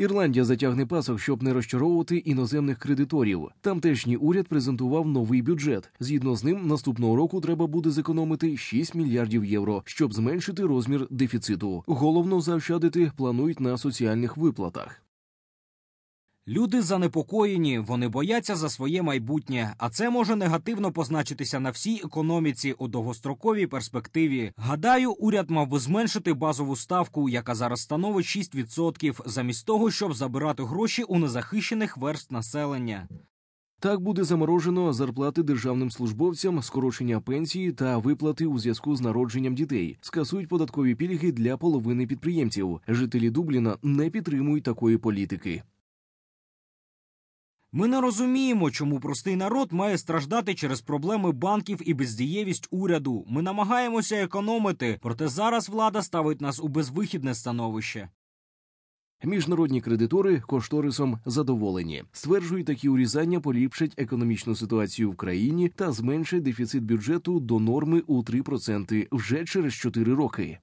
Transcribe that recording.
Ірландія затягне пасок, щоб не розчаровувати іноземних кредиторів. Тамтешній уряд презентував новий бюджет. Згідно з ним, наступного року треба буде зекономити 6 мільярдів євро, щоб зменшити розмір дефіциту. Головно заощадити планують на соціальних виплатах. Люди занепокоєні, вони бояться за своє майбутнє, а це може негативно позначитися на всій економіці у довгостроковій перспективі. Гадаю, уряд мав би зменшити базову ставку, яка зараз становить 6%, замість того, щоб забирати гроші у незахищених верст населення. Так буде заморожено зарплати державним службовцям, скорочення пенсії та виплати у зв'язку з народженням дітей, скасують податкові пільги для половини підприємців. Жителі Дубліна не підтримують такої політики. Ми не розуміємо, чому простий народ має страждати через проблеми банків і бездієвість уряду. Ми намагаємося економити, проте зараз влада ставить нас у безвихідне становище. Міжнародні кредитори кошторисом задоволені, стверджують, такі урізання поліпшать економічну ситуацію в країні та зменшать дефіцит бюджету до норми у 3% вже через 4 роки.